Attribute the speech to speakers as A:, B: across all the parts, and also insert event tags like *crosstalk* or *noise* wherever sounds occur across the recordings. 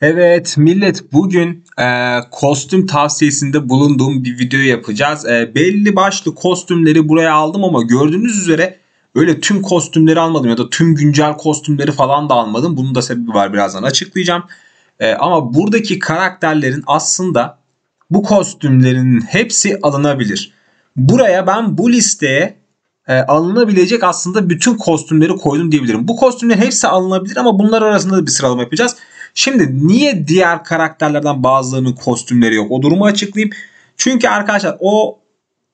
A: Evet millet bugün e, kostüm tavsiyesinde bulunduğum bir video yapacağız. E, belli başlı kostümleri buraya aldım ama gördüğünüz üzere öyle tüm kostümleri almadım ya da tüm güncel kostümleri falan da almadım. Bunun da sebebi var birazdan açıklayacağım. E, ama buradaki karakterlerin aslında bu kostümlerin hepsi alınabilir. Buraya ben bu listeye e, alınabilecek aslında bütün kostümleri koydum diyebilirim. Bu kostümlerin hepsi alınabilir ama bunlar arasında da bir sıralama yapacağız. Şimdi niye diğer karakterlerden bazılarının kostümleri yok? O durumu açıklayayım. Çünkü arkadaşlar o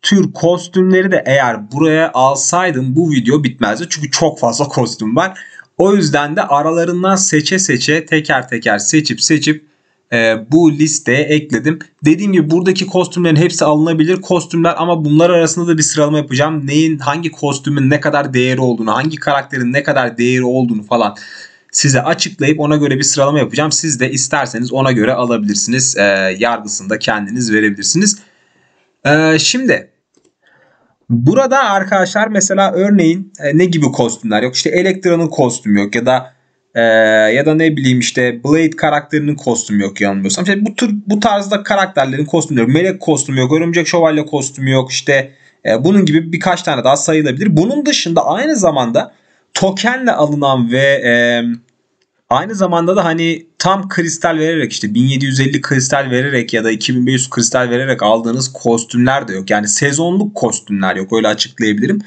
A: tür kostümleri de eğer buraya alsaydım bu video bitmezdi. Çünkü çok fazla kostüm var. O yüzden de aralarından seçe seçe teker teker seçip seçip e, bu listeye ekledim. Dediğim gibi buradaki kostümlerin hepsi alınabilir kostümler ama bunlar arasında da bir sıralama yapacağım. Neyin hangi kostümün ne kadar değeri olduğunu, hangi karakterin ne kadar değeri olduğunu falan size açıklayıp ona göre bir sıralama yapacağım. Siz de isterseniz ona göre alabilirsiniz. E, ee, yargısında kendiniz verebilirsiniz. E, şimdi burada arkadaşlar mesela örneğin e, ne gibi kostümler yok? İşte Elektra'nın kostümü yok ya da e, ya da ne bileyim işte Blade karakterinin kostümü yok yanılmıyorsam. İşte bu tür bu tarzda karakterlerin kostümleri yok. Melek kostümü yok, Örümcek Şövalye kostümü yok. İşte e, bunun gibi birkaç tane daha sayılabilir. Bunun dışında aynı zamanda tokenle alınan ve e, aynı zamanda da hani tam kristal vererek işte 1750 kristal vererek ya da 2500 kristal vererek aldığınız kostümler de yok. Yani sezonluk kostümler yok öyle açıklayabilirim.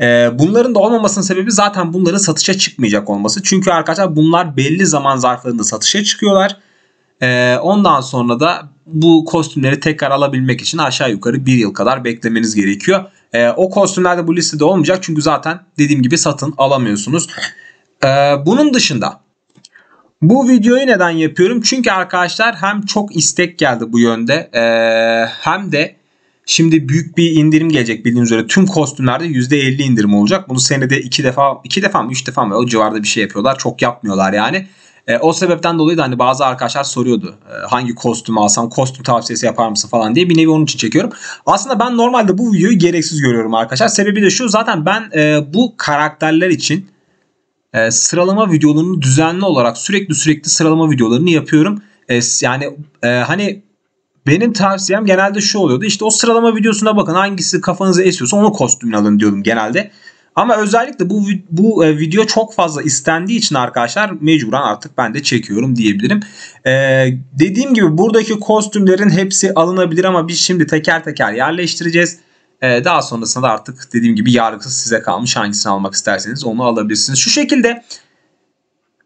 A: E, bunların da olmamasının sebebi zaten bunların satışa çıkmayacak olması. Çünkü arkadaşlar bunlar belli zaman zarflarında satışa çıkıyorlar. E, ondan sonra da bu kostümleri tekrar alabilmek için aşağı yukarı bir yıl kadar beklemeniz gerekiyor. E, o kostümlerde de bu listede olmayacak çünkü zaten dediğim gibi satın alamıyorsunuz. E, bunun dışında bu videoyu neden yapıyorum? Çünkü arkadaşlar hem çok istek geldi bu yönde e, hem de Şimdi büyük bir indirim gelecek bildiğiniz üzere. Tüm kostümlerde %50 indirim olacak. Bunu senede iki defa, iki defa mı, üç defa mı o civarda bir şey yapıyorlar. Çok yapmıyorlar yani. E, o sebepten dolayı da hani bazı arkadaşlar soruyordu. E, hangi kostüm alsam, kostüm tavsiyesi yapar mısın falan diye bir nevi onun için çekiyorum. Aslında ben normalde bu videoyu gereksiz görüyorum arkadaşlar. Sebebi de şu zaten ben e, bu karakterler için e, sıralama videolarını düzenli olarak sürekli sürekli sıralama videolarını yapıyorum. E, yani e, hani benim tavsiyem genelde şu oluyordu. İşte o sıralama videosuna bakın hangisi kafanızı esiyorsa onu kostümünü alın diyordum genelde. Ama özellikle bu bu e, video çok fazla istendiği için arkadaşlar mecburen artık ben de çekiyorum diyebilirim. E, dediğim gibi buradaki kostümlerin hepsi alınabilir ama biz şimdi teker teker yerleştireceğiz. E, daha sonrasında da artık dediğim gibi yargısız size kalmış hangisini almak isterseniz onu alabilirsiniz. Şu şekilde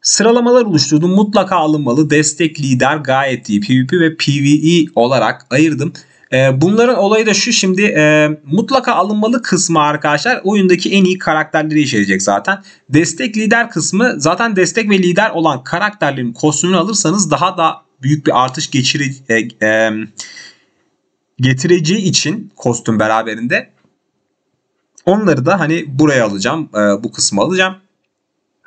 A: sıralamalar oluşturdum. Mutlaka alınmalı. Destek lider gayet iyi. PvP ve PvE olarak ayırdım. Ee, bunların olayı da şu şimdi e, mutlaka alınmalı kısmı arkadaşlar oyundaki en iyi karakterleri içerecek zaten. Destek lider kısmı zaten destek ve lider olan karakterlerin kostümünü alırsanız daha da büyük bir artış geçire, e, e, getireceği için kostüm beraberinde onları da hani buraya alacağım e, bu kısmı alacağım.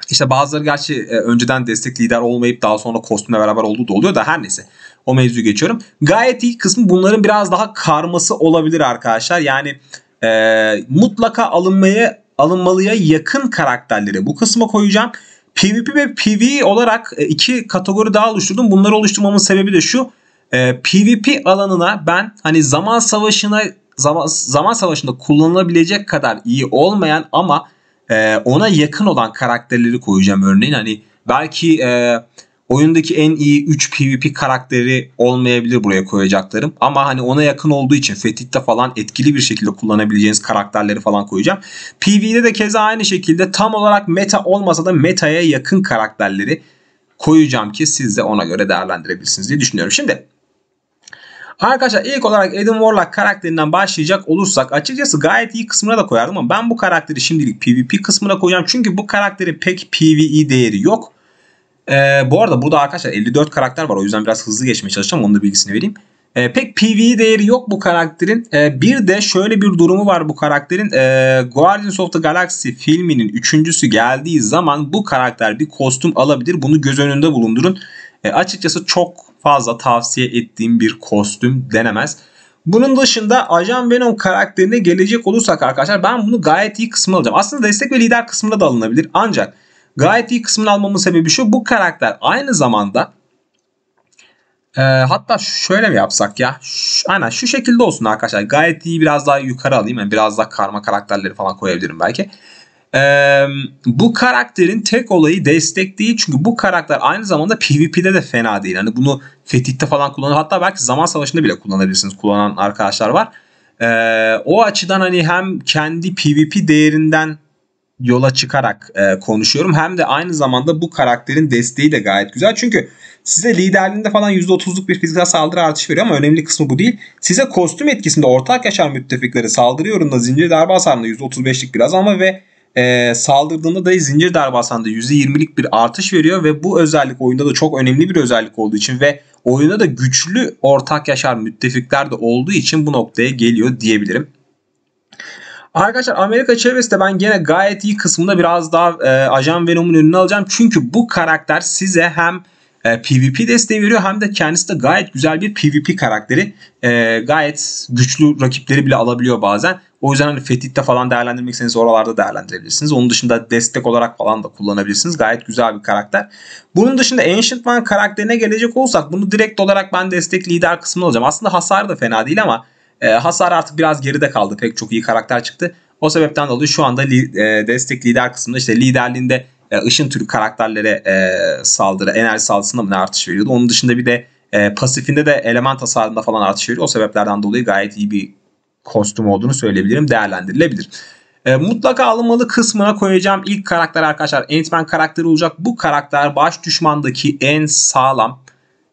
A: İşte bazıları gerçi e, önceden destek lider olmayıp daha sonra kostümle beraber olduğu da oluyor da her neyse. O mevzuyu geçiyorum. Gayet iyi kısmı bunların biraz daha karması olabilir arkadaşlar. Yani e, mutlaka alınmaya alınmalıya yakın karakterleri bu kısma koyacağım. PvP ve Pv olarak e, iki kategori daha oluşturdum. Bunları oluşturmamın sebebi de şu. E, PvP alanına ben hani zaman savaşına zaman, zaman savaşında kullanılabilecek kadar iyi olmayan ama e, ona yakın olan karakterleri koyacağım örneğin. Hani belki e, oyundaki en iyi 3 PvP karakteri olmayabilir buraya koyacaklarım. Ama hani ona yakın olduğu için fetitte falan etkili bir şekilde kullanabileceğiniz karakterleri falan koyacağım. PvE'de de keza aynı şekilde tam olarak meta olmasa da meta'ya yakın karakterleri koyacağım ki siz de ona göre değerlendirebilirsiniz diye düşünüyorum. Şimdi Arkadaşlar ilk olarak Adam Warlock karakterinden başlayacak olursak açıkçası gayet iyi kısmına da koyardım ama ben bu karakteri şimdilik PvP kısmına koyacağım. Çünkü bu karakterin pek PvE değeri yok. Ee, bu arada burada arkadaşlar 54 karakter var o yüzden biraz hızlı geçmeye çalışacağım onun da bilgisini vereyim. E, pek PvE değeri yok bu karakterin. E, bir de şöyle bir durumu var bu karakterin. E, Guardians of the Galaxy filminin üçüncüsü geldiği zaman bu karakter bir kostüm alabilir. Bunu göz önünde bulundurun. E, açıkçası çok fazla tavsiye ettiğim bir kostüm denemez. Bunun dışında Ajan Venom karakterine gelecek olursak arkadaşlar ben bunu gayet iyi kısmına alacağım. Aslında destek ve lider kısmına da alınabilir ancak gayet iyi kısmını almamın sebebi şu bu karakter aynı zamanda e, hatta şöyle mi yapsak ya şu, aynen şu şekilde olsun arkadaşlar gayet iyi biraz daha yukarı alayım yani biraz daha karma karakterleri falan koyabilirim belki. Ee, bu karakterin tek olayı destek değil. Çünkü bu karakter aynı zamanda PvP'de de fena değil. Hani bunu Fetih'te falan kullanır. Hatta belki zaman savaşında bile kullanabilirsiniz. Kullanan arkadaşlar var. Ee, o açıdan hani hem kendi PvP değerinden yola çıkarak e, konuşuyorum. Hem de aynı zamanda bu karakterin desteği de gayet güzel. Çünkü size liderliğinde falan %30'luk bir fiziksel saldırı artışı veriyor ama önemli kısmı bu değil. Size kostüm etkisinde ortak yaşar müttefikleri saldırı yorumda zincir darbe hasarında %35'lik biraz ama ve e, saldırdığında da zincir darbasında hasarında %20'lik bir artış veriyor ve bu özellik oyunda da çok önemli bir özellik olduğu için ve oyunda da güçlü ortak yaşar müttefikler de olduğu için bu noktaya geliyor diyebilirim. Arkadaşlar Amerika çevresi de ben gene gayet iyi kısmında biraz daha e, Ajan Venom'un önüne alacağım. Çünkü bu karakter size hem e, PvP desteği veriyor hem de kendisi de gayet güzel bir PvP karakteri. E, gayet güçlü rakipleri bile alabiliyor bazen. O yüzden hani Fetih'te falan değerlendirmek istediğiniz oralarda değerlendirebilirsiniz. Onun dışında destek olarak falan da kullanabilirsiniz. Gayet güzel bir karakter. Bunun dışında Ancient Man karakterine gelecek olsak bunu direkt olarak ben destek lider kısmına alacağım. Aslında hasar da fena değil ama e, hasar artık biraz geride kaldı. Pek çok iyi karakter çıktı. O sebepten dolayı şu anda li, e, destek lider kısmında işte liderliğinde e, ışın türü karakterlere e, saldırı enerji saldırısında mı artış veriyordu. Onun dışında bir de e, pasifinde de element hasarında falan artış veriyor. O sebeplerden dolayı gayet iyi bir kostüm olduğunu söyleyebilirim. Değerlendirilebilir. E, mutlaka alınmalı kısmına koyacağım ilk karakter arkadaşlar ant karakteri olacak. Bu karakter baş düşmandaki en sağlam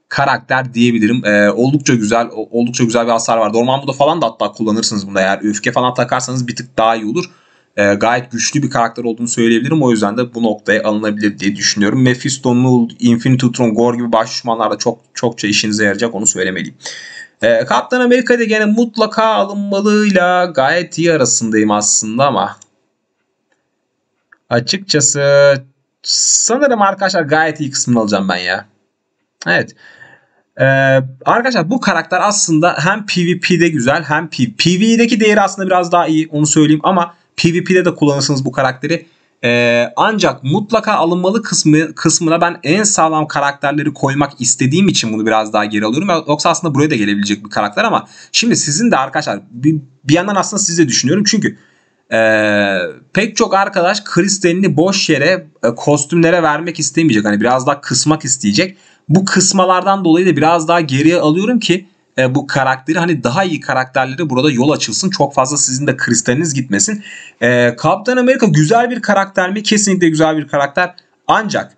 A: karakter diyebilirim. E, oldukça güzel oldukça güzel bir hasar var. Orman da falan da hatta kullanırsınız bunda eğer öfke falan takarsanız bir tık daha iyi olur e, gayet güçlü bir karakter olduğunu söyleyebilirim. O yüzden de bu noktaya alınabilir diye düşünüyorum. Mephisto, Null, Infinity Tron, Gore gibi baş çok çokça işinize yarayacak onu söylemeliyim. E, Kaptan Amerika'da gene mutlaka alınmalıyla gayet iyi arasındayım aslında ama açıkçası sanırım arkadaşlar gayet iyi kısmını alacağım ben ya. Evet. Ee, arkadaşlar bu karakter aslında hem PvP'de güzel hem PvP'deki değeri aslında biraz daha iyi onu söyleyeyim ama PvP'de de kullanırsınız bu karakteri. Ee, ancak mutlaka alınmalı kısmı kısmına ben en sağlam karakterleri koymak istediğim için bunu biraz daha geri alıyorum. Yoksa aslında buraya da gelebilecek bir karakter ama şimdi sizin de arkadaşlar bir, bir yandan aslında siz de düşünüyorum. Çünkü ee, pek çok arkadaş kristalini boş yere e, kostümlere vermek istemeyecek. Hani biraz daha kısmak isteyecek. Bu kısmalardan dolayı da biraz daha geriye alıyorum ki e, bu karakteri hani daha iyi karakterlere burada yol açılsın. Çok fazla sizin de kristaliniz gitmesin. E, Kaptan Amerika güzel bir karakter mi? Kesinlikle güzel bir karakter. Ancak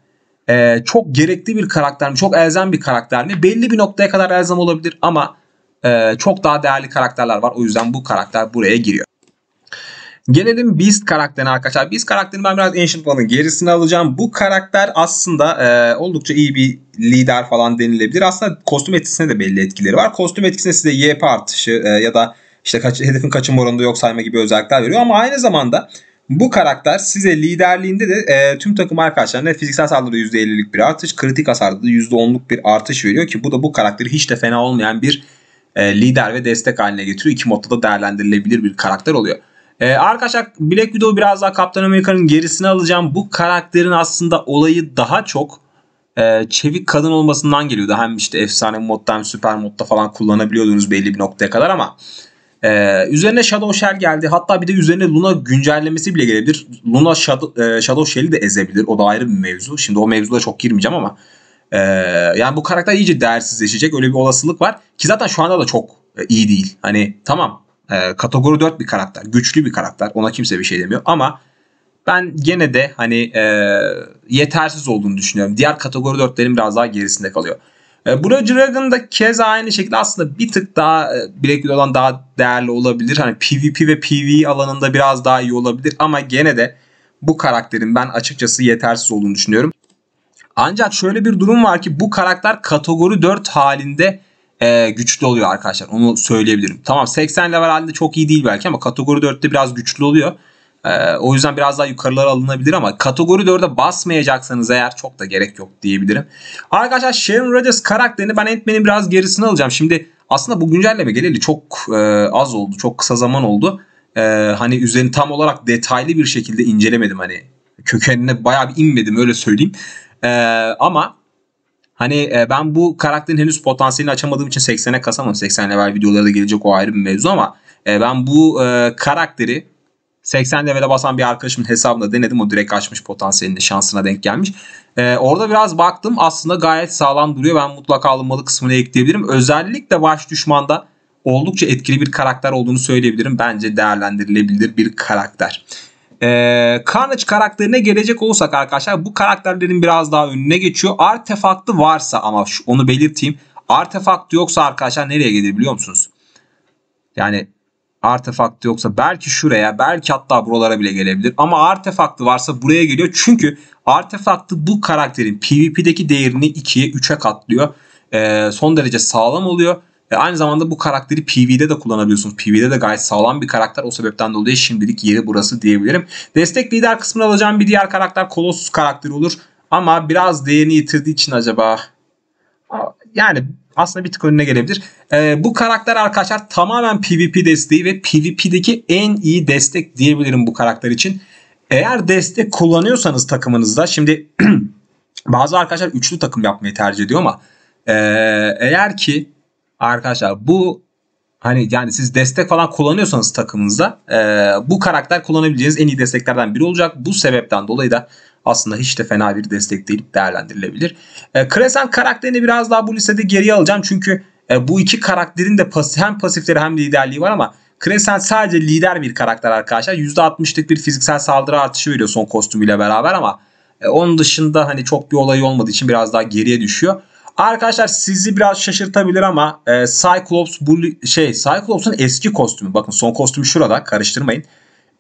A: e, çok gerekli bir karakter mi? Çok elzem bir karakter mi? Belli bir noktaya kadar elzem olabilir ama e, çok daha değerli karakterler var. O yüzden bu karakter buraya giriyor. Gelelim Beast karakterine arkadaşlar. Beast karakterini ben biraz Ancient One'ın gerisini alacağım. Bu karakter aslında e, oldukça iyi bir lider falan denilebilir. Aslında kostüm etkisine de belli etkileri var. Kostüm etkisine size YP artışı e, ya da işte kaç, hedefin kaçım oranında yok sayma gibi özellikler veriyor. Ama aynı zamanda bu karakter size liderliğinde de e, tüm takım arkadaşlarına fiziksel saldırıda %50'lik bir artış, kritik hasarda da %10'luk bir artış veriyor ki bu da bu karakteri hiç de fena olmayan bir e, lider ve destek haline getiriyor. İki modda da değerlendirilebilir bir karakter oluyor. Ee, arkadaşlar Black Widow'u biraz daha Kaptan Amerika'nın gerisini alacağım. Bu karakterin aslında olayı daha çok e, çevik kadın olmasından geliyordu. Hem işte efsane modda hem süper modda falan kullanabiliyordunuz belli bir noktaya kadar ama ee, üzerine Shadow Shell geldi. Hatta bir de üzerine Luna güncellemesi bile gelebilir. Luna Shadow, e, Shadow Shell'i de ezebilir. O da ayrı bir mevzu. Şimdi o mevzuda çok girmeyeceğim ama e, yani bu karakter iyice değersizleşecek. Öyle bir olasılık var. Ki zaten şu anda da çok e, iyi değil. Hani tamam e, kategori 4 bir karakter. Güçlü bir karakter. Ona kimse bir şey demiyor. Ama ben gene de hani e, yetersiz olduğunu düşünüyorum. Diğer kategori 4'lerin biraz daha gerisinde kalıyor. E, Blue Dragon'da keza aynı şekilde aslında bir tık daha e, Black Widow'dan daha değerli olabilir. Hani PvP ve PvE alanında biraz daha iyi olabilir ama gene de bu karakterin ben açıkçası yetersiz olduğunu düşünüyorum. Ancak şöyle bir durum var ki bu karakter kategori 4 halinde e, güçlü oluyor arkadaşlar. Onu söyleyebilirim. Tamam 80 level halinde çok iyi değil belki ama kategori 4'te biraz güçlü oluyor. E, o yüzden biraz daha yukarılara alınabilir ama kategori 4'e basmayacaksanız eğer çok da gerek yok diyebilirim. Arkadaşlar Sharon Rogers karakterini ben Ant-Man'in biraz gerisine alacağım. Şimdi aslında bu güncelleme geleli çok e, az oldu. Çok kısa zaman oldu. E, hani üzerini tam olarak detaylı bir şekilde incelemedim. Hani kökenine bayağı bir inmedim öyle söyleyeyim. E, ama Hani e, ben bu karakterin henüz potansiyelini açamadığım için 80'e kasamam. 80 level videoları da gelecek o ayrı bir mevzu ama e, ben bu e, karakteri 80 level'e basan bir arkadaşımın hesabında denedim. O direkt açmış potansiyelini şansına denk gelmiş. Ee, orada biraz baktım aslında gayet sağlam duruyor. Ben mutlaka alınmalı kısmını ekleyebilirim. Özellikle baş düşmanda oldukça etkili bir karakter olduğunu söyleyebilirim. Bence değerlendirilebilir bir karakter. E, Carnage karakterine gelecek olsak arkadaşlar bu karakterlerin biraz daha önüne geçiyor. Artefaktı varsa ama şu, onu belirteyim. Artefakt yoksa arkadaşlar nereye gelir biliyor musunuz? Yani artefakt yoksa belki şuraya belki hatta buralara bile gelebilir. Ama artefaktı varsa buraya geliyor. Çünkü artefaktı bu karakterin PvP'deki değerini 2'ye 3'e katlıyor. Ee, son derece sağlam oluyor. E aynı zamanda bu karakteri Pv'de de kullanabiliyorsunuz. Pv'de de gayet sağlam bir karakter. O sebepten dolayı şimdilik yeri burası diyebilirim. Destek lider kısmına alacağım bir diğer karakter Colossus karakteri olur. Ama biraz değerini yitirdiği için acaba yani aslında bir tık önüne gelebilir. Ee, bu karakter arkadaşlar tamamen PvP desteği ve PvP'deki en iyi destek diyebilirim bu karakter için. Eğer destek kullanıyorsanız takımınızda şimdi *clears throat* bazı arkadaşlar üçlü takım yapmayı tercih ediyor ama e, eğer ki Arkadaşlar bu hani yani siz destek falan kullanıyorsanız takımınızda e, bu karakter kullanabileceğiniz en iyi desteklerden biri olacak. Bu sebepten dolayı da aslında hiç de fena bir destek değil değerlendirilebilir. E, Kresen karakterini biraz daha bu listede geriye alacağım çünkü e, bu iki karakterin de pas hem pasifleri hem liderliği var ama Kresen sadece lider bir karakter arkadaşlar. %60'lık bir fiziksel saldırı artışı veriyor son kostümüyle beraber ama e, onun dışında hani çok bir olayı olmadığı için biraz daha geriye düşüyor. Arkadaşlar sizi biraz şaşırtabilir ama e, Cyclops bu şey Cyclops'un eski kostümü. Bakın son kostümü şurada karıştırmayın.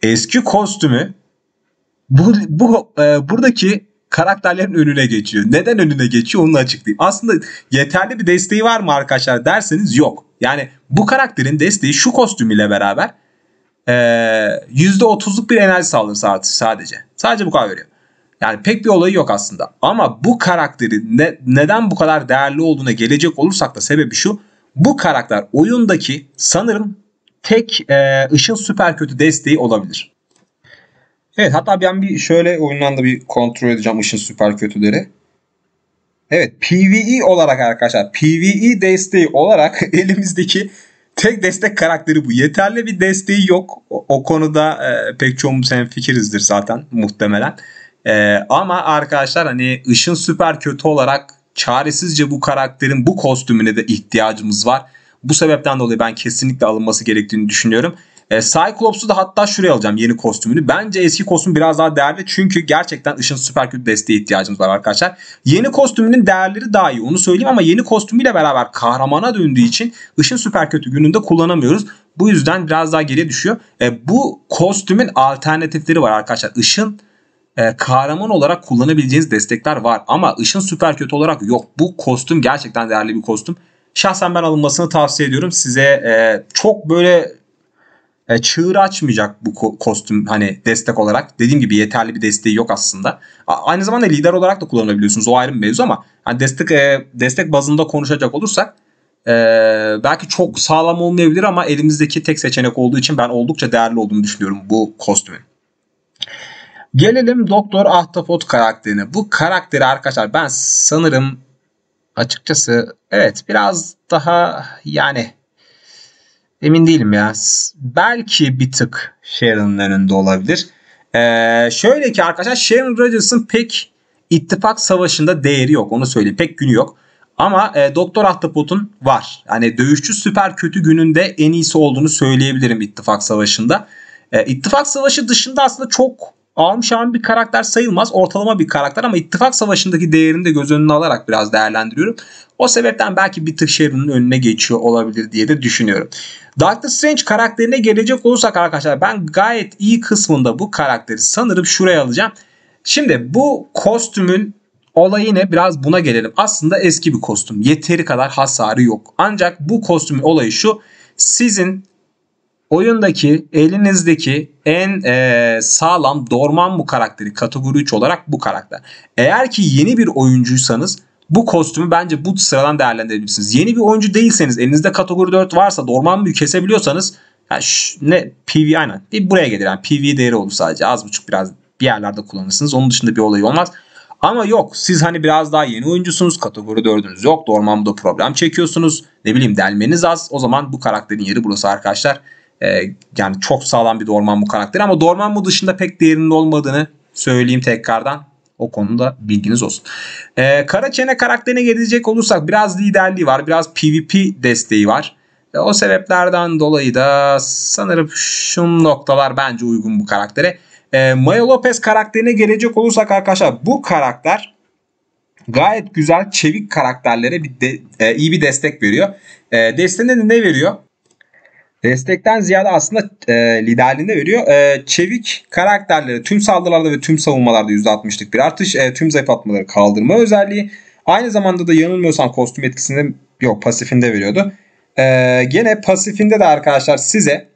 A: Eski kostümü bu, bu e, buradaki karakterlerin önüne geçiyor. Neden önüne geçiyor onu açıklayayım. Aslında yeterli bir desteği var mı arkadaşlar derseniz yok. Yani bu karakterin desteği şu kostüm ile beraber e, %30'luk bir enerji saldırısı artışı sadece. Sadece bu kadar veriyor. Yani pek bir olayı yok aslında. Ama bu karakterin ne, neden bu kadar değerli olduğuna gelecek olursak da sebebi şu. Bu karakter oyundaki sanırım tek e, ışın süper kötü desteği olabilir. Evet hatta ben bir şöyle oyundan da bir kontrol edeceğim ışın süper kötüleri. Evet PvE olarak arkadaşlar PvE desteği olarak *laughs* elimizdeki tek destek karakteri bu. Yeterli bir desteği yok. O, o konuda e, pek çoğumuz fikirizdir zaten muhtemelen. E, ama arkadaşlar hani ışın süper kötü olarak çaresizce bu karakterin bu kostümüne de ihtiyacımız var. Bu sebepten dolayı ben kesinlikle alınması gerektiğini düşünüyorum. E, Cyclops'u da hatta şuraya alacağım yeni kostümünü. Bence eski kostüm biraz daha değerli çünkü gerçekten ışın süper kötü desteğe ihtiyacımız var arkadaşlar. Yeni kostümünün değerleri daha iyi onu söyleyeyim ama yeni kostümüyle beraber kahramana döndüğü için ışın süper kötü gününde kullanamıyoruz. Bu yüzden biraz daha geriye düşüyor. E, bu kostümün alternatifleri var arkadaşlar. Işın e, kahraman olarak kullanabileceğiniz destekler var. Ama ışın süper kötü olarak yok. Bu kostüm gerçekten değerli bir kostüm. Şahsen ben alınmasını tavsiye ediyorum. Size e, çok böyle e, çığır açmayacak bu ko- kostüm hani destek olarak. Dediğim gibi yeterli bir desteği yok aslında. A- aynı zamanda lider olarak da kullanabiliyorsunuz. O ayrı bir mevzu ama hani destek e, destek bazında konuşacak olursak e, belki çok sağlam olmayabilir ama elimizdeki tek seçenek olduğu için ben oldukça değerli olduğunu düşünüyorum bu kostümün. Gelelim Doktor Ahtapot karakterine. Bu karakteri arkadaşlar ben sanırım açıkçası evet biraz daha yani emin değilim ya. Belki bir tık Sharon'ın önünde olabilir. Ee, şöyle ki arkadaşlar Sharon Rogers'ın pek ittifak savaşında değeri yok. Onu söyleyeyim. Pek günü yok. Ama e, Doktor Ahtapot'un var. yani dövüşçü süper kötü gününde en iyisi olduğunu söyleyebilirim ittifak savaşında. E, ittifak savaşı dışında aslında çok Armşan bir karakter sayılmaz. Ortalama bir karakter ama ittifak savaşındaki değerini de göz önüne alarak biraz değerlendiriyorum. O sebepten belki bir tık Sharon'ın önüne geçiyor olabilir diye de düşünüyorum. Doctor Strange karakterine gelecek olursak arkadaşlar ben gayet iyi kısmında bu karakteri sanırım şuraya alacağım. Şimdi bu kostümün olayı ne? Biraz buna gelelim. Aslında eski bir kostüm. Yeteri kadar hasarı yok. Ancak bu kostümün olayı şu. Sizin oyundaki elinizdeki en e, sağlam Dorman bu karakteri kategori 3 olarak bu karakter. Eğer ki yeni bir oyuncuysanız bu kostümü bence bu sıradan değerlendirebilirsiniz. Yeni bir oyuncu değilseniz elinizde kategori 4 varsa Dorman mı kesebiliyorsanız yani şş, ne PV aynen bir buraya gelir yani PV değeri olur sadece az buçuk biraz bir yerlerde kullanırsınız. Onun dışında bir olay olmaz. Ama yok siz hani biraz daha yeni oyuncusunuz. Kategori 4'ünüz yok. Dorman da problem çekiyorsunuz. Ne bileyim delmeniz az. O zaman bu karakterin yeri burası arkadaşlar. Ee, yani çok sağlam bir bu karakteri ama bu dışında pek değerinin olmadığını söyleyeyim tekrardan. O konuda bilginiz olsun. Ee, Kara Çene karakterine gelecek olursak biraz liderliği var. Biraz PvP desteği var. E, o sebeplerden dolayı da sanırım şu noktalar bence uygun bu karaktere. E, ee, Maya Lopez karakterine gelecek olursak arkadaşlar bu karakter gayet güzel çevik karakterlere bir de, e, iyi bir destek veriyor. E, ee, desteğinde ne veriyor? Destekten ziyade aslında e, liderliğinde veriyor. E, çevik karakterleri tüm saldırılarda ve tüm savunmalarda %60'lık bir artış. E, tüm zayıf atmaları kaldırma özelliği. Aynı zamanda da yanılmıyorsam kostüm etkisini yok pasifinde veriyordu. E, gene pasifinde de arkadaşlar size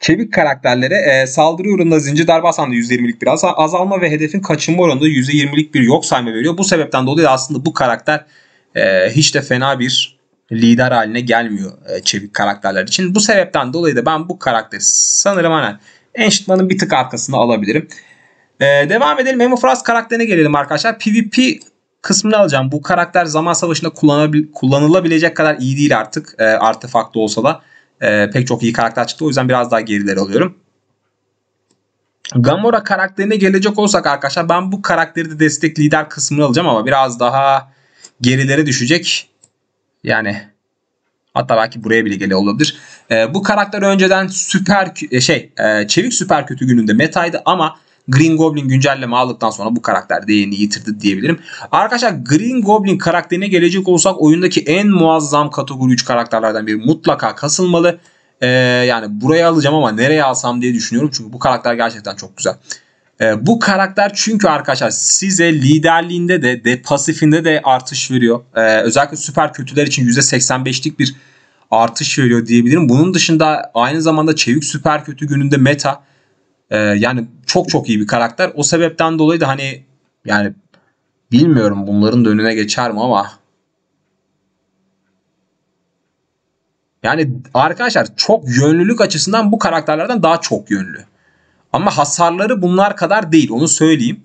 A: çevik karakterlere e, saldırı uğrunda zincir darbe hasanda %20'lik bir azalma ve hedefin kaçınma oranında %20'lik bir yok sayma veriyor. Bu sebepten dolayı aslında bu karakter e, hiç de fena bir lider haline gelmiyor e, çevik karakterler için. Bu sebepten dolayı da ben bu karakteri sanırım hani Enchantment'ın bir tık arkasını alabilirim. Ee, devam edelim. Hemofras karakterine gelelim arkadaşlar. PvP kısmını alacağım. Bu karakter zaman savaşında kullanılabilecek kadar iyi değil artık. E, artefakta olsa da e, pek çok iyi karakter çıktı. O yüzden biraz daha gerileri alıyorum. Gamora karakterine gelecek olsak arkadaşlar ben bu karakteri de destek lider kısmını alacağım ama biraz daha gerilere düşecek. Yani hatta belki buraya bile gele olabilir. E, bu karakter önceden süper e, şey e, çevik süper kötü gününde metaydı ama Green Goblin güncelleme aldıktan sonra bu karakter değerini yitirdi diyebilirim. Arkadaşlar Green Goblin karakterine gelecek olsak oyundaki en muazzam kategori 3 karakterlerden biri mutlaka kasılmalı. Ee, yani buraya alacağım ama nereye alsam diye düşünüyorum. Çünkü bu karakter gerçekten çok güzel. Ee, bu karakter çünkü arkadaşlar size liderliğinde de, de pasifinde de artış veriyor. E, özellikle süper kötüler için %85'lik bir artış veriyor diyebilirim. Bunun dışında aynı zamanda çevik süper kötü gününde meta e, yani çok çok iyi bir karakter. O sebepten dolayı da hani yani bilmiyorum bunların da önüne geçer mi ama yani arkadaşlar çok yönlülük açısından bu karakterlerden daha çok yönlü. Ama hasarları bunlar kadar değil onu söyleyeyim.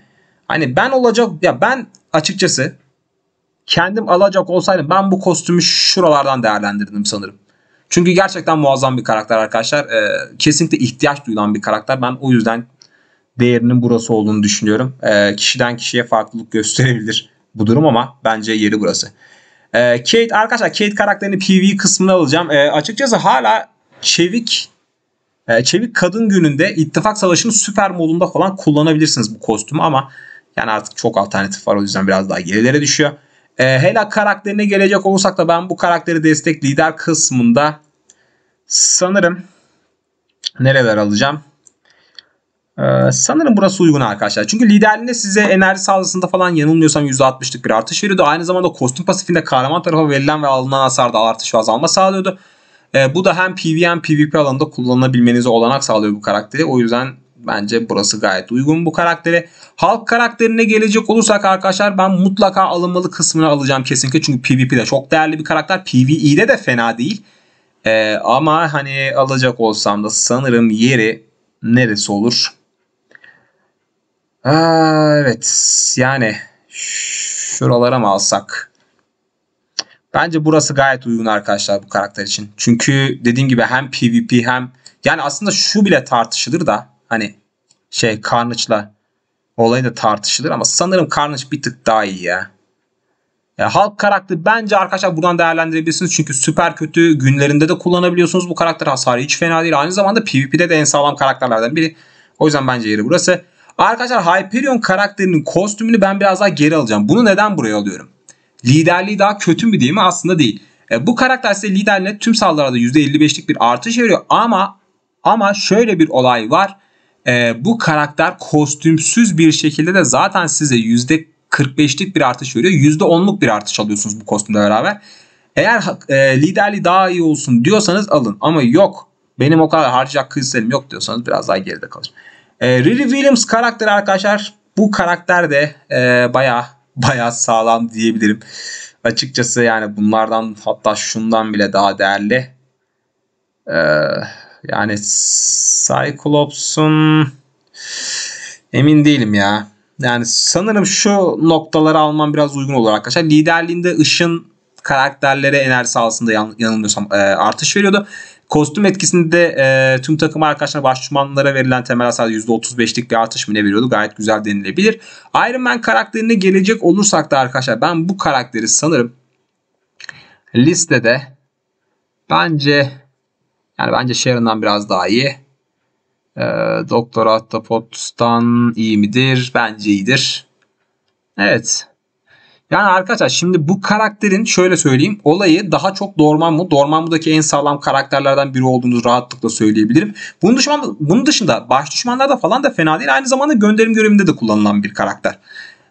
A: Hani ben olacak ya ben açıkçası kendim alacak olsaydım ben bu kostümü şuralardan değerlendirdim sanırım. Çünkü gerçekten muazzam bir karakter arkadaşlar. Ee, kesinlikle ihtiyaç duyulan bir karakter. Ben o yüzden değerinin burası olduğunu düşünüyorum. Ee, kişiden kişiye farklılık gösterebilir bu durum ama bence yeri burası. Ee, Kate arkadaşlar Kate karakterini PV kısmına alacağım. Ee, açıkçası hala çevik ee, Çevik Kadın Günü'nde İttifak Savaşı'nın süper modunda falan kullanabilirsiniz bu kostümü ama yani artık çok alternatif var o yüzden biraz daha gerilere düşüyor. E, Hela karakterine gelecek olursak da ben bu karakteri destek lider kısmında sanırım nereler alacağım? Ee, sanırım burası uygun arkadaşlar. Çünkü liderliğinde size enerji sağlasında falan yanılmıyorsam %60'lık bir artış veriyordu. Aynı zamanda kostüm pasifinde kahraman tarafa verilen ve alınan hasarda artış ve azalma sağlıyordu. E, bu da hem PvE hem PvP alanında kullanabilmenize olanak sağlıyor bu karakteri. O yüzden bence burası gayet uygun bu karaktere. Halk karakterine gelecek olursak arkadaşlar ben mutlaka alınmalı kısmını alacağım kesinlikle. Çünkü PvP'de çok değerli bir karakter. PvE'de de fena değil. Ee, ama hani alacak olsam da sanırım yeri neresi olur? Aa, evet yani şuralara mı alsak? Bence burası gayet uygun arkadaşlar bu karakter için. Çünkü dediğim gibi hem PvP hem yani aslında şu bile tartışılır da hani şey Carnage'la olayı da tartışılır ama sanırım Carnage bir tık daha iyi ya. ya halk karakteri bence arkadaşlar buradan değerlendirebilirsiniz. Çünkü süper kötü günlerinde de kullanabiliyorsunuz. Bu karakter hasarı hiç fena değil. Aynı zamanda PvP'de de en sağlam karakterlerden biri. O yüzden bence yeri burası. Arkadaşlar Hyperion karakterinin kostümünü ben biraz daha geri alacağım. Bunu neden buraya alıyorum? liderliği daha kötü mü diye mi aslında değil. E, bu karakter size liderliğine tüm saldırılarda %55'lik bir artış veriyor ama ama şöyle bir olay var. E, bu karakter kostümsüz bir şekilde de zaten size %45'lik bir artış veriyor. %10'luk bir artış alıyorsunuz bu kostümle beraber. Eğer e, liderliği daha iyi olsun diyorsanız alın ama yok benim o kadar harcayacak krizlerim yok diyorsanız biraz daha geride kalır. E, Riri Williams karakteri arkadaşlar bu karakter de e, bayağı bayağı sağlam diyebilirim. Açıkçası yani bunlardan hatta şundan bile daha değerli. Ee, yani Cyclops'un emin değilim ya. Yani sanırım şu noktaları alman biraz uygun olur arkadaşlar. Liderliğinde ışın karakterlere enerji sahasında yan, yanılmıyorsam e, artış veriyordu. Kostüm etkisinde e, tüm takım arkadaşlar başdüşmanlara verilen temel hasar %35'lik bir artış mı ne veriyordu? Gayet güzel denilebilir. Iron Man karakterine gelecek olursak da arkadaşlar ben bu karakteri sanırım listede bence yani bence Sharon'dan biraz daha iyi. E, Doktor Ahtapot'tan iyi midir? Bence iyidir. Evet. Yani arkadaşlar şimdi bu karakterin şöyle söyleyeyim olayı daha çok Dormammu. Dormammu'daki en sağlam karakterlerden biri olduğunu rahatlıkla söyleyebilirim. Bunun dışında, bunun dışında baş düşmanlarda falan da fena değil. Aynı zamanda gönderim görevinde de kullanılan bir karakter.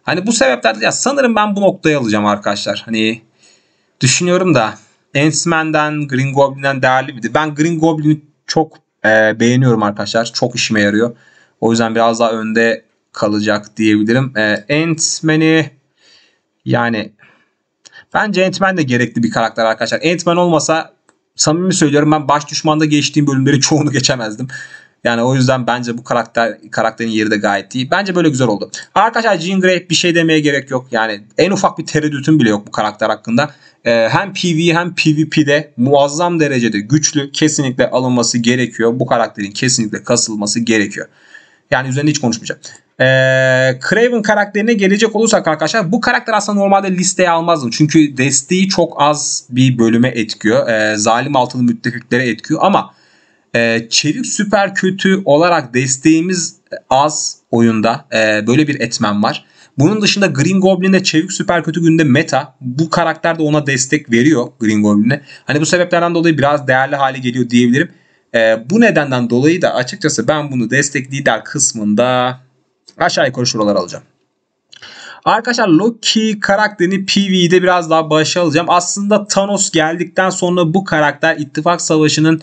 A: Hani bu sebeplerden ya sanırım ben bu noktayı alacağım arkadaşlar. Hani düşünüyorum da Ant-Man'den Green Goblin'den değerli biri. Ben Green Goblin'i çok e, beğeniyorum arkadaşlar. Çok işime yarıyor. O yüzden biraz daha önde kalacak diyebilirim. E, Ant-Man'i yani bence Ant-Man de gerekli bir karakter arkadaşlar. Ant-Man olmasa samimi söylüyorum ben baş düşmanda geçtiğim bölümleri *laughs* çoğunu geçemezdim. Yani o yüzden bence bu karakter karakterin yeri de gayet iyi. Bence böyle güzel oldu. Arkadaşlar Jean Grey bir şey demeye gerek yok. Yani en ufak bir tereddütüm bile yok bu karakter hakkında. Ee, hem PvE hem PvP'de muazzam derecede güçlü. Kesinlikle alınması gerekiyor. Bu karakterin kesinlikle kasılması gerekiyor. Yani üzerine hiç konuşmayacağım. E, Craven karakterine gelecek olursak arkadaşlar bu karakter aslında normalde listeye almazdım. Çünkü desteği çok az bir bölüme etkiyor. E, zalim altılı müttefiklere etkiyor ama e, çevik süper kötü olarak desteğimiz az oyunda. E, böyle bir etmen var. Bunun dışında Green Goblin'de çevik süper kötü günde meta. Bu karakter de ona destek veriyor Green Goblin'e. Hani bu sebeplerden dolayı biraz değerli hale geliyor diyebilirim. E, bu nedenden dolayı da açıkçası ben bunu destek lider kısmında Aşağı yukarı şuraları alacağım. Arkadaşlar Loki karakterini PV'de biraz daha başa alacağım. Aslında Thanos geldikten sonra bu karakter İttifak Savaşı'nın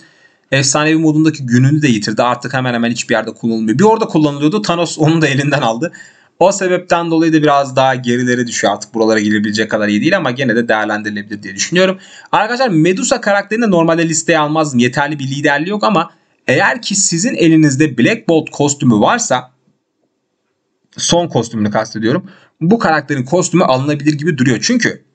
A: efsanevi modundaki gününü de yitirdi. Artık hemen hemen hiçbir yerde kullanılmıyor. Bir orada kullanılıyordu. Thanos onu da elinden aldı. O sebepten dolayı da biraz daha gerilere düşüyor artık buralara gelebilecek kadar iyi değil ama gene de değerlendirilebilir diye düşünüyorum. Arkadaşlar Medusa karakterini de normalde listeye almazdım. Yeterli bir liderliği yok ama eğer ki sizin elinizde Black Bolt kostümü varsa son kostümünü kastediyorum. Bu karakterin kostümü alınabilir gibi duruyor. Çünkü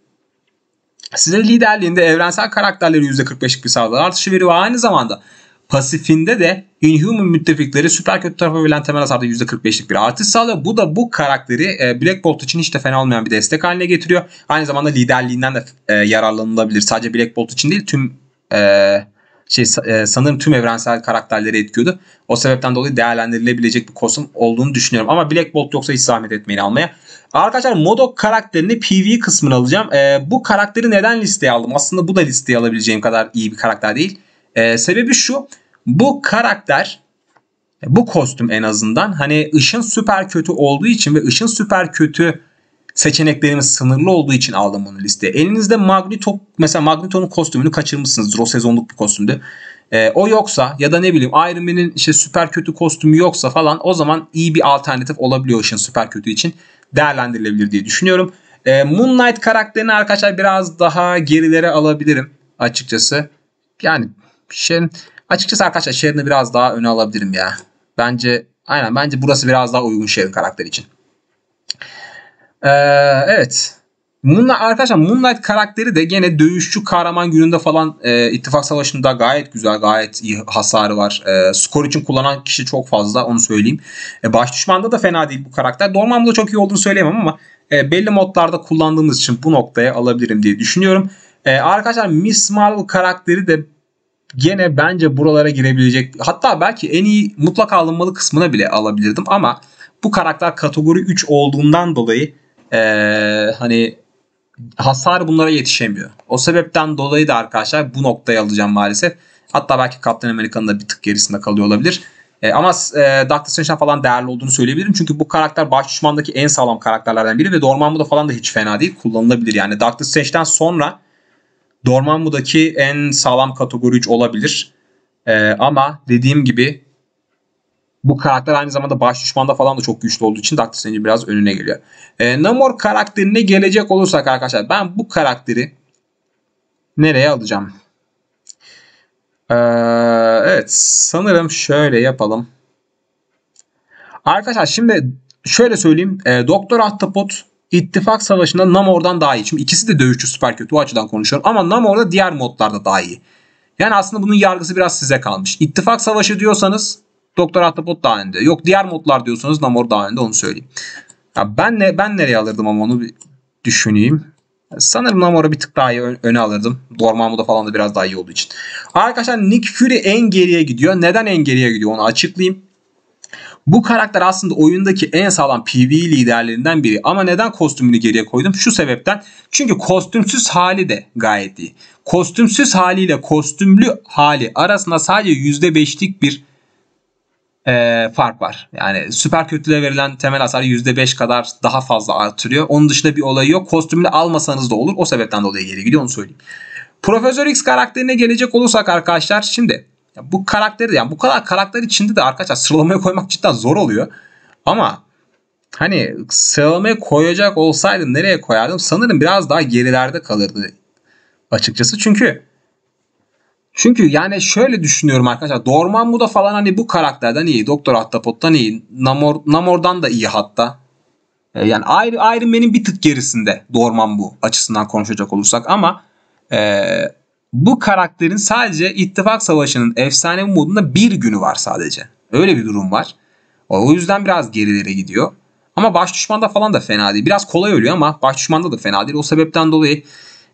A: size liderliğinde evrensel karakterleri %45'lik bir saldırı artışı veriyor. Aynı zamanda pasifinde de Inhuman müttefikleri süper kötü tarafa verilen temel hasarda %45'lik bir artış sağlıyor. Bu da bu karakteri e, Black Bolt için hiç de fena olmayan bir destek haline getiriyor. Aynı zamanda liderliğinden de e, yararlanılabilir. Sadece Black Bolt için değil tüm e, şey e, sanırım tüm evrensel karakterleri etkiyordu. O sebepten dolayı değerlendirilebilecek bir kostüm olduğunu düşünüyorum. Ama Black Bolt yoksa hiç zahmet etmeyin almaya. Arkadaşlar Modok karakterini PV kısmına alacağım. E, bu karakteri neden listeye aldım? Aslında bu da listeye alabileceğim kadar iyi bir karakter değil. E, sebebi şu. Bu karakter bu kostüm en azından hani ışın süper kötü olduğu için ve ışın süper kötü seçeneklerimiz sınırlı olduğu için aldım bunu listeye. Elinizde Magneto mesela Magneto'nun kostümünü kaçırmışsınızdır o sezonluk bir kostümde. E, o yoksa ya da ne bileyim Iron Man'in işte süper kötü kostümü yoksa falan o zaman iyi bir alternatif olabiliyor işin süper kötü için değerlendirilebilir diye düşünüyorum. E, Moon Knight karakterini arkadaşlar biraz daha gerilere alabilirim açıkçası. Yani şey, açıkçası arkadaşlar Sharon'ı biraz daha öne alabilirim ya. Bence aynen bence burası biraz daha uygun Sharon karakteri için. Ee, evet. Moonlight, arkadaşlar Moonlight karakteri de gene dövüşçü kahraman gününde falan e, ittifak savaşında gayet güzel gayet iyi hasarı var. E, skor için kullanan kişi çok fazla onu söyleyeyim. E, baş düşmanda da fena değil bu karakter. Dormammu'da çok iyi olduğunu söyleyemem ama e, belli modlarda kullandığımız için bu noktaya alabilirim diye düşünüyorum. E, arkadaşlar Miss Marvel karakteri de gene bence buralara girebilecek. Hatta belki en iyi mutlak alınmalı kısmına bile alabilirdim ama bu karakter kategori 3 olduğundan dolayı ee, hani hasar bunlara yetişemiyor. O sebepten dolayı da arkadaşlar bu noktayı alacağım maalesef. Hatta belki Captain Amerika'nın da bir tık gerisinde kalıyor olabilir. E, ama e, Doctor Strange'den falan değerli olduğunu söyleyebilirim. Çünkü bu karakter baş düşmandaki en sağlam karakterlerden biri ve da falan da hiç fena değil. Kullanılabilir yani. Doctor Strange'den sonra Dormammu'daki en sağlam kategori 3 olabilir. E, ama dediğim gibi bu karakter aynı zamanda baş düşmanda falan da çok güçlü olduğu için Doctor Strange'in biraz önüne geliyor. E, Namor karakterine gelecek olursak arkadaşlar ben bu karakteri nereye alacağım? Ee, evet sanırım şöyle yapalım. Arkadaşlar şimdi şöyle söyleyeyim. E, Doktor Ahtapot İttifak Savaşı'nda Namor'dan daha iyi. Şimdi ikisi de dövüşçü süper kötü o açıdan konuşuyorum. Ama Namor'da diğer modlarda daha iyi. Yani aslında bunun yargısı biraz size kalmış. İttifak Savaşı diyorsanız Doktor Ahtapot daha önde. Yok diğer modlar diyorsanız Namor daha önde onu söyleyeyim. Ya ben ne ben nereye alırdım ama onu bir düşüneyim. Sanırım Namor'u bir tık daha iyi öne alırdım. Dormammu'da falan da biraz daha iyi olduğu için. Arkadaşlar Nick Fury en geriye gidiyor. Neden en geriye gidiyor onu açıklayayım. Bu karakter aslında oyundaki en sağlam PV liderlerinden biri. Ama neden kostümünü geriye koydum? Şu sebepten. Çünkü kostümsüz hali de gayet iyi. Kostümsüz haliyle kostümlü hali arasında sadece %5'lik bir e, fark var. Yani süper kötülüğe verilen temel hasar %5 kadar daha fazla artırıyor. Onun dışında bir olayı yok. Kostümünü almasanız da olur. O sebepten dolayı geri gidiyor onu söyleyeyim. Profesör X karakterine gelecek olursak arkadaşlar şimdi bu karakteri yani bu kadar karakter içinde de arkadaşlar sıralamaya koymak cidden zor oluyor. Ama hani sıralamaya koyacak olsaydım nereye koyardım? Sanırım biraz daha gerilerde kalırdı açıkçası. Çünkü çünkü yani şöyle düşünüyorum arkadaşlar. Dormammu da falan hani bu karakterden iyi. Doktor Ahtapot'tan iyi. Namor, Namor'dan da iyi hatta. Ee, yani ayrı ayrı benim bir tık gerisinde Dormammu açısından konuşacak olursak ama e, bu karakterin sadece İttifak Savaşı'nın efsanevi modunda bir günü var sadece. Öyle bir durum var. O yüzden biraz gerilere gidiyor. Ama baş düşmanda falan da fena değil. Biraz kolay ölüyor ama baş düşmanda da fena değil. O sebepten dolayı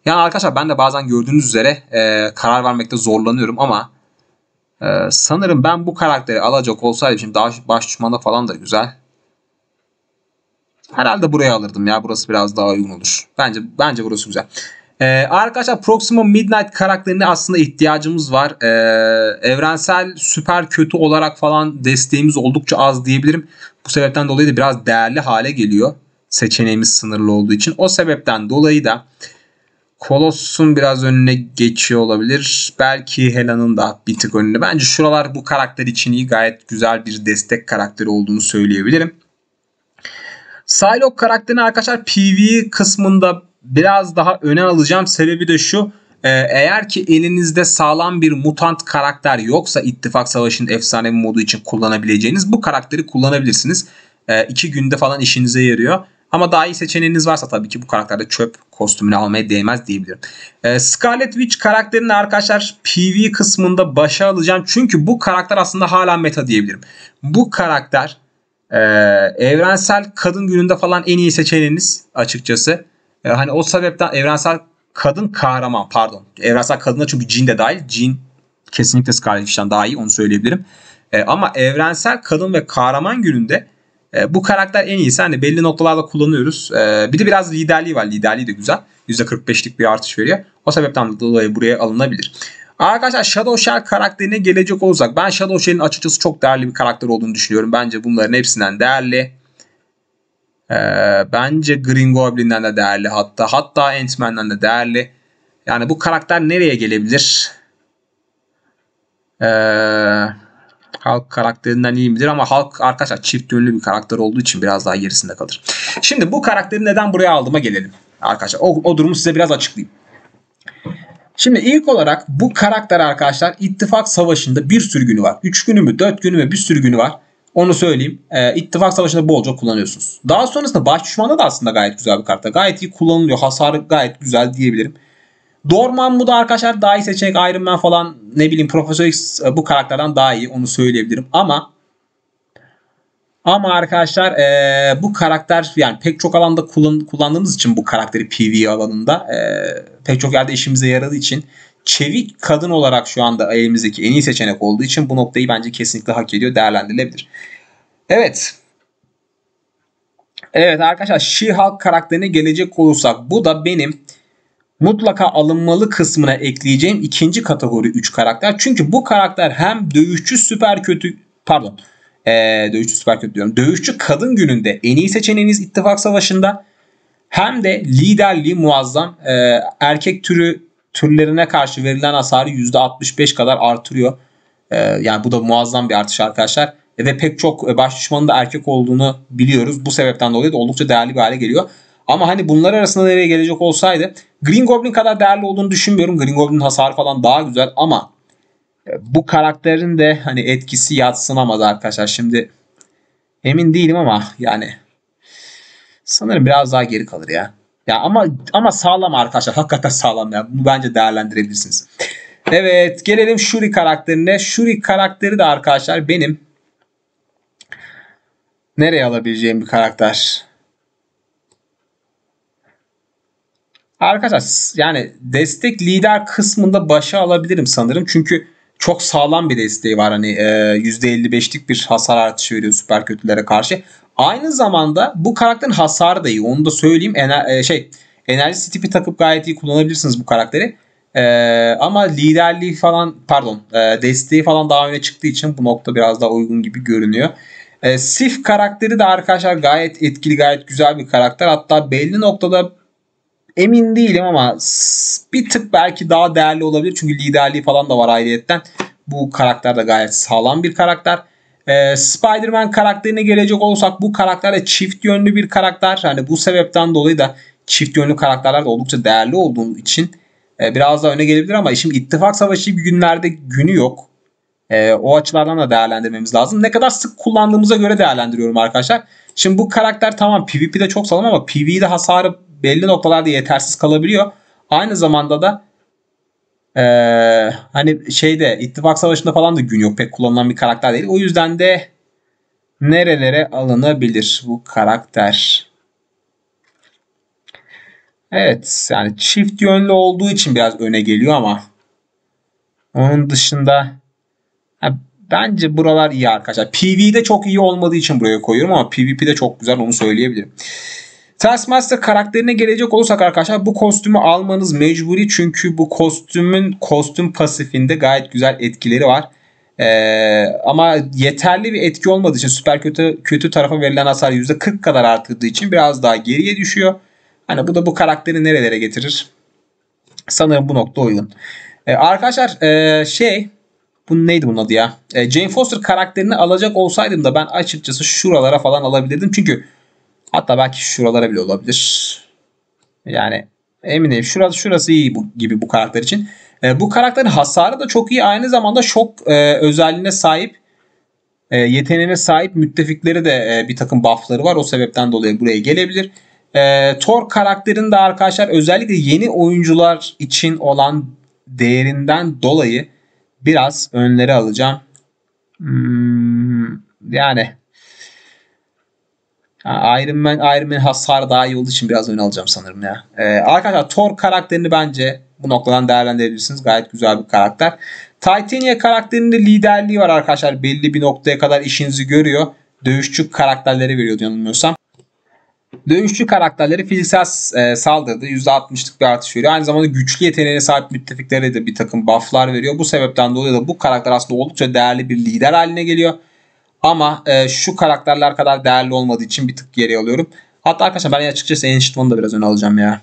A: yani arkadaşlar ben de bazen gördüğünüz üzere e, karar vermekte zorlanıyorum ama e, sanırım ben bu karakteri alacak olsaydım şimdi daha baş düşmanda falan da güzel. Herhalde buraya alırdım ya. Burası biraz daha uygun olur. Bence bence burası güzel. Ee, arkadaşlar Proxima Midnight karakterine aslında ihtiyacımız var. Ee, evrensel süper kötü olarak falan desteğimiz oldukça az diyebilirim. Bu sebepten dolayı da biraz değerli hale geliyor. Seçeneğimiz sınırlı olduğu için. O sebepten dolayı da Colossus'un biraz önüne geçiyor olabilir. Belki Hela'nın da bir tık önünde. Bence şuralar bu karakter için iyi. Gayet güzel bir destek karakteri olduğunu söyleyebilirim. Psylocke karakterini arkadaşlar PV kısmında biraz daha öne alacağım. Sebebi de şu. E, eğer ki elinizde sağlam bir mutant karakter yoksa ittifak Savaşı'nın efsanevi modu için kullanabileceğiniz bu karakteri kullanabilirsiniz. E, iki günde falan işinize yarıyor. Ama daha iyi seçeneğiniz varsa tabii ki bu karakterde çöp kostümünü almaya değmez diyebilirim. Ee, Scarlet Witch karakterini arkadaşlar PV kısmında başa alacağım. Çünkü bu karakter aslında hala meta diyebilirim. Bu karakter e, evrensel kadın gününde falan en iyi seçeneğiniz açıkçası. E, hani o sebepten evrensel kadın kahraman pardon. Evrensel kadına çünkü Jean de dahil. Jean kesinlikle Scarlet Witch'ten daha iyi onu söyleyebilirim. E, ama evrensel kadın ve kahraman gününde e, bu karakter en iyisi. Hani belli noktalarda kullanıyoruz. E, bir de biraz liderliği var. Liderliği de güzel. %45'lik bir artış veriyor. O sebepten dolayı buraya alınabilir. Arkadaşlar Shadow Shell karakterine gelecek olursak ben Shadow Shell'in açıkçası çok değerli bir karakter olduğunu düşünüyorum. Bence bunların hepsinden değerli. Ee, bence Green Goblin'den de değerli hatta. Hatta Ant-Man'den de değerli. Yani bu karakter nereye gelebilir? Eee Hulk karakterinden iyi midir ama Hulk arkadaşlar çift yönlü bir karakter olduğu için biraz daha gerisinde kalır. Şimdi bu karakteri neden buraya aldığıma gelelim arkadaşlar. O, o durumu size biraz açıklayayım. Şimdi ilk olarak bu karakter arkadaşlar ittifak savaşında bir sürü günü var. 3 günü mü 4 günü mü bir sürü günü var. Onu söyleyeyim. E, ittifak savaşında bolca kullanıyorsunuz. Daha sonrasında baş düşmanda da aslında gayet güzel bir karta. Gayet iyi kullanılıyor. Hasarı gayet güzel diyebilirim. Dorman bu da arkadaşlar daha iyi seçenek. Iron Man falan ne bileyim Profesör X e, bu karakterden daha iyi onu söyleyebilirim. Ama ama arkadaşlar e, bu karakter yani pek çok alanda kullan, kullandığımız için bu karakteri PV alanında e, pek çok yerde işimize yaradığı için çevik kadın olarak şu anda elimizdeki en iyi seçenek olduğu için bu noktayı bence kesinlikle hak ediyor değerlendirilebilir. Evet. Evet arkadaşlar She-Hulk karakterine gelecek olursak bu da benim mutlaka alınmalı kısmına ekleyeceğim ikinci kategori 3 karakter. Çünkü bu karakter hem dövüşçü süper kötü pardon ee, dövüşçü süper kötü diyorum. Dövüşçü kadın gününde en iyi seçeneğiniz ittifak savaşında hem de liderliği muazzam ee, erkek türü türlerine karşı verilen hasarı %65 kadar artırıyor. Ee, yani bu da muazzam bir artış arkadaşlar. E, ve pek çok e, baş düşmanın da erkek olduğunu biliyoruz. Bu sebepten dolayı da oldukça değerli bir hale geliyor. Ama hani bunlar arasında nereye gelecek olsaydı Green Goblin kadar değerli olduğunu düşünmüyorum. Green Goblin hasarı falan daha güzel ama e, bu karakterin de hani etkisi yatsınamaz arkadaşlar. Şimdi emin değilim ama yani sanırım biraz daha geri kalır ya. Ya ama ama sağlam arkadaşlar. Hakikaten sağlam ya. Bunu bence değerlendirebilirsiniz. Evet gelelim Shuri karakterine. Shuri karakteri de arkadaşlar benim nereye alabileceğim bir karakter. Arkadaşlar yani destek lider kısmında başa alabilirim sanırım. Çünkü çok sağlam bir desteği var. Hani e, %55'lik bir hasar artışı veriyor süper kötülere karşı. Aynı zamanda bu karakterin hasarı da iyi. Onu da söyleyeyim. Ener e, şey enerji tipi takıp gayet iyi kullanabilirsiniz bu karakteri. E, ama liderliği falan pardon e, desteği falan daha öne çıktığı için bu nokta biraz daha uygun gibi görünüyor. E, Sif karakteri de arkadaşlar gayet etkili gayet güzel bir karakter. Hatta belli noktada emin değilim ama bir tık belki daha değerli olabilir. Çünkü liderliği falan da var ayrıyetten. Bu karakter de gayet sağlam bir karakter. Ee, Spider-Man karakterine gelecek olsak bu karakter de çift yönlü bir karakter. yani bu sebepten dolayı da çift yönlü karakterler de oldukça değerli olduğu için e, biraz daha öne gelebilir ama şimdi ittifak savaşı gibi günlerde günü yok. E, o açılardan da değerlendirmemiz lazım. Ne kadar sık kullandığımıza göre değerlendiriyorum arkadaşlar. Şimdi bu karakter tamam PvP'de çok sağlam ama PvE'de hasarı belli noktalarda yetersiz kalabiliyor. Aynı zamanda da ee, hani şeyde ittifak savaşında falan da gün yok pek kullanılan bir karakter değil. O yüzden de nerelere alınabilir bu karakter? Evet yani çift yönlü olduğu için biraz öne geliyor ama onun dışında bence buralar iyi arkadaşlar. PvE'de çok iyi olmadığı için buraya koyuyorum ama PvP'de çok güzel onu söyleyebilirim. Taskmaster karakterine gelecek olursak arkadaşlar bu kostümü almanız mecburi. Çünkü bu kostümün kostüm pasifinde gayet güzel etkileri var. Ee, ama yeterli bir etki olmadığı için süper kötü kötü tarafa verilen hasar %40 kadar artırdığı için biraz daha geriye düşüyor. Hani bu da bu karakteri nerelere getirir? Sanırım bu nokta uygun. Ee, arkadaşlar ee, şey bu neydi bunun adı ya? Ee, Jane Foster karakterini alacak olsaydım da ben açıkçası şuralara falan alabilirdim. Çünkü Hatta belki şuralara bile olabilir. Yani emin değilim. Şurası, şurası iyi bu, gibi bu karakter için. E, bu karakterin hasarı da çok iyi. Aynı zamanda şok e, özelliğine sahip e, yeteneğine sahip müttefikleri de e, bir takım buffları var. O sebepten dolayı buraya gelebilir. E, Thor karakterinin arkadaşlar özellikle yeni oyuncular için olan değerinden dolayı biraz önleri alacağım. Hmm, yani yani Iron Man, Iron Man hasar daha iyi olduğu için biraz ön alacağım sanırım ya. Ee, arkadaşlar Thor karakterini bence bu noktadan değerlendirebilirsiniz. Gayet güzel bir karakter. Titania karakterinde liderliği var arkadaşlar. Belli bir noktaya kadar işinizi görüyor. Dövüşçü karakterleri veriyordu yanılmıyorsam. Dövüşçü karakterleri fiziksel e, saldırıda %60'lık bir artış veriyor. Aynı zamanda güçlü yeteneğine sahip müttefiklere de bir takım bufflar veriyor. Bu sebepten dolayı da bu karakter aslında oldukça değerli bir lider haline geliyor. Ama e, şu karakterler kadar değerli olmadığı için bir tık geri alıyorum. Hatta arkadaşlar ben açıkçası Ancient da biraz öne alacağım ya.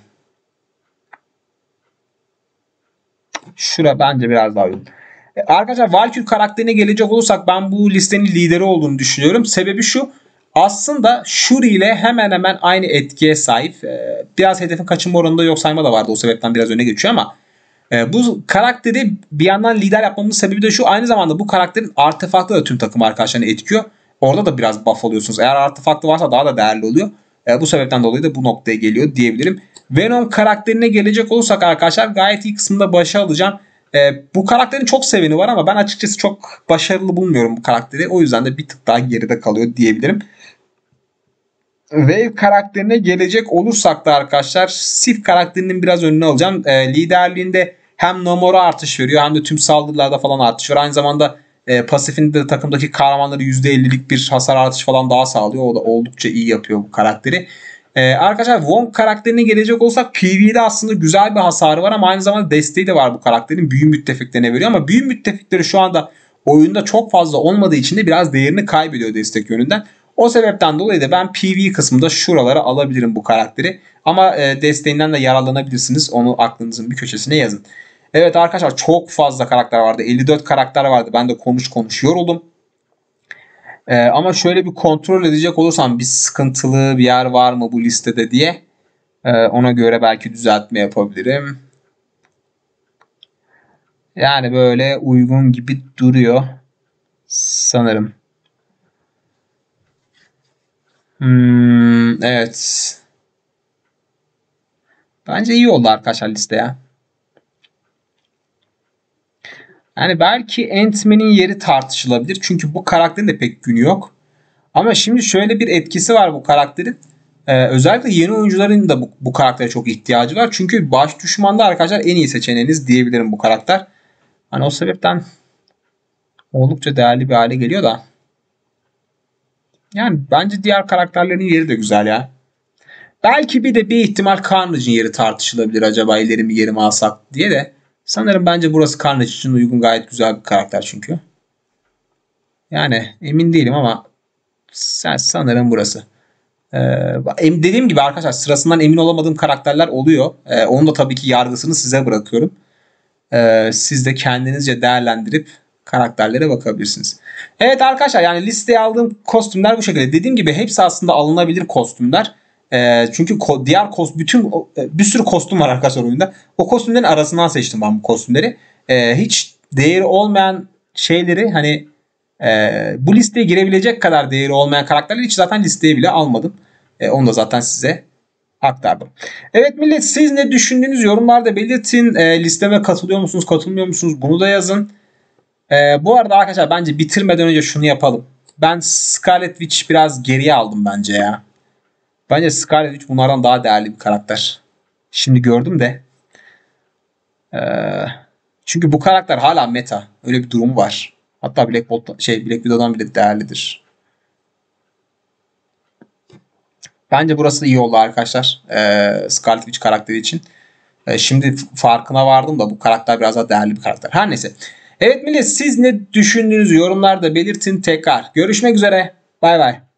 A: Şura bence biraz daha uygun. E, arkadaşlar Valkyrie karakterine gelecek olursak ben bu listenin lideri olduğunu düşünüyorum. Sebebi şu. Aslında Shuri ile hemen hemen aynı etkiye sahip. E, biraz hedefin kaçınma oranında yok sayma da vardı. O sebepten biraz öne geçiyor ama ee, bu karakteri bir yandan lider yapmamızın sebebi de şu. Aynı zamanda bu karakterin artefaktı da tüm takım arkadaşlarını etkiyor. Orada da biraz buff alıyorsunuz. Eğer artefaktı varsa daha da değerli oluyor. E, bu sebepten dolayı da bu noktaya geliyor diyebilirim. Venom karakterine gelecek olursak arkadaşlar gayet iyi kısımda başa alacağım. E, bu karakterin çok seveni var ama ben açıkçası çok başarılı bulmuyorum bu karakteri. O yüzden de bir tık daha geride kalıyor diyebilirim. Wave karakterine gelecek olursak da arkadaşlar Sif karakterinin biraz önüne alacağım. E, liderliğinde hem Namor'a artış veriyor hem de tüm saldırılarda falan artış veriyor. Aynı zamanda e, pasifinde de takımdaki kahramanları %50'lik bir hasar artış falan daha sağlıyor. O da oldukça iyi yapıyor bu karakteri. E, arkadaşlar Wong karakterine gelecek olsak PvE'de aslında güzel bir hasarı var ama aynı zamanda desteği de var bu karakterin. Büyü müttefiklerine veriyor ama büyü müttefikleri şu anda oyunda çok fazla olmadığı için de biraz değerini kaybediyor destek yönünden. O sebepten dolayı da ben PV kısmında şuralara alabilirim bu karakteri. Ama e, desteğinden de yararlanabilirsiniz. Onu aklınızın bir köşesine yazın. Evet arkadaşlar çok fazla karakter vardı. 54 karakter vardı. Ben de konuş konuş yoruldum. Ee, ama şöyle bir kontrol edecek olursam bir sıkıntılı bir yer var mı bu listede diye ee, ona göre belki düzeltme yapabilirim. Yani böyle uygun gibi duruyor sanırım. Hmm, evet. Bence iyi oldu arkadaşlar liste ya. Yani belki Ant-Man'in yeri tartışılabilir. Çünkü bu karakterin de pek günü yok. Ama şimdi şöyle bir etkisi var bu karakterin. Ee, özellikle yeni oyuncuların da bu, bu karaktere çok ihtiyacı var. Çünkü baş düşmanda arkadaşlar en iyi seçeneğiniz diyebilirim bu karakter. Hani o sebepten oldukça değerli bir hale geliyor da. Yani bence diğer karakterlerin yeri de güzel ya. Belki bir de bir ihtimal Carnage'in yeri tartışılabilir acaba ileri mi geri mi alsak diye de. Sanırım bence burası Carnage için uygun gayet güzel bir karakter çünkü. Yani emin değilim ama sen sanırım burası. Ee, dediğim gibi arkadaşlar sırasından emin olamadığım karakterler oluyor. Ee, onu da tabii ki yargısını size bırakıyorum. Ee, siz de kendinizce değerlendirip karakterlere bakabilirsiniz. Evet arkadaşlar yani listeye aldığım kostümler bu şekilde. Dediğim gibi hepsi aslında alınabilir kostümler. E, çünkü ko- diğer kost bütün e, bir sürü kostüm var arkadaşlar oyunda. O kostümlerin arasından seçtim ben bu kostümleri. E, hiç değeri olmayan şeyleri hani e, bu listeye girebilecek kadar değeri olmayan karakterleri hiç zaten listeye bile almadım. E, onu da zaten size aktardım. Evet millet siz ne düşündüğünüz yorumlarda belirtin. E, listeme katılıyor musunuz, katılmıyor musunuz? Bunu da yazın. E, bu arada arkadaşlar bence bitirmeden önce şunu yapalım. Ben Scarlet Witch biraz geriye aldım bence ya. Bence Scarlet Witch bunlardan daha değerli bir karakter. Şimdi gördüm de. Ee, çünkü bu karakter hala meta. Öyle bir durumu var. Hatta Black Bolt, şey Black Widow'dan bile değerlidir. Bence burası iyi oldu arkadaşlar. Ee, Scarlet Witch karakteri için. Ee, şimdi farkına vardım da bu karakter biraz daha değerli bir karakter. Her neyse. Evet millet siz ne düşündüğünüzü yorumlarda belirtin tekrar. Görüşmek üzere. Bay bay.